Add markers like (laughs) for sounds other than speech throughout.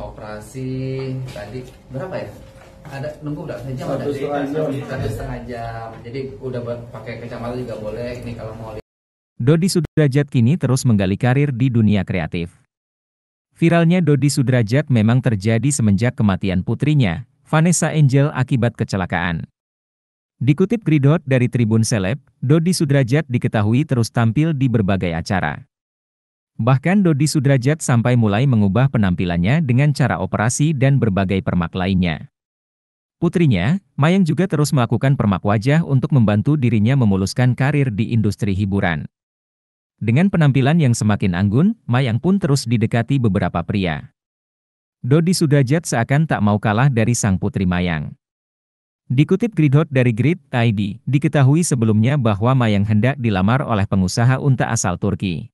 operasi tadi berapa ya? Ada nunggu udah sejam ada satu setengah jam. Jadi udah pakai kacamata juga boleh. Ini kalau mau. Dodi Sudrajat kini terus menggali karir di dunia kreatif. Viralnya Dodi Sudrajat memang terjadi semenjak kematian putrinya, Vanessa Angel akibat kecelakaan. Dikutip Gridot dari Tribun Seleb, Dodi Sudrajat diketahui terus tampil di berbagai acara. Bahkan Dodi Sudrajat sampai mulai mengubah penampilannya dengan cara operasi dan berbagai permak lainnya. Putrinya, Mayang juga terus melakukan permak wajah untuk membantu dirinya memuluskan karir di industri hiburan. Dengan penampilan yang semakin anggun, Mayang pun terus didekati beberapa pria. Dodi Sudrajat seakan tak mau kalah dari sang putri Mayang. Dikutip Gridhot dari Grid ID, diketahui sebelumnya bahwa Mayang hendak dilamar oleh pengusaha unta asal Turki.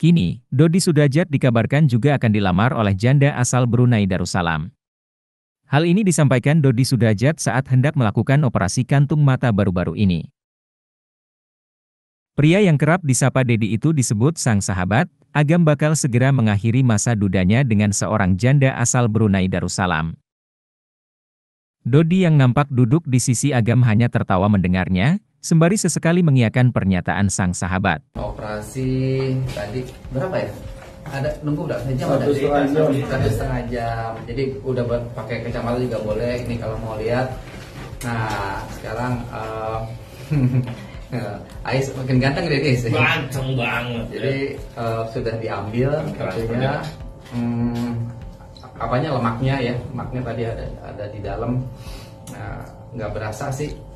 Kini, Dodi Sudrajat dikabarkan juga akan dilamar oleh janda asal Brunei Darussalam. Hal ini disampaikan Dodi Sudrajat saat hendak melakukan operasi kantung mata baru-baru ini. Pria yang kerap disapa Dedi itu disebut sang sahabat, Agam bakal segera mengakhiri masa dudanya dengan seorang janda asal Brunei Darussalam. Dodi yang nampak duduk di sisi Agam hanya tertawa mendengarnya, Sembari sesekali mengiakan pernyataan sang sahabat. Operasi tadi berapa ya? ada nunggu udah sejam ada satu setengah jam satu setengah jam jadi udah pakai kacamata juga boleh ini kalau mau lihat nah sekarang uh, (laughs) Ais makin ganteng deh Ais ganteng banget ya. jadi uh, sudah diambil katanya hmm, apanya lemaknya ya lemaknya tadi ada ada di dalam nah, nggak berasa sih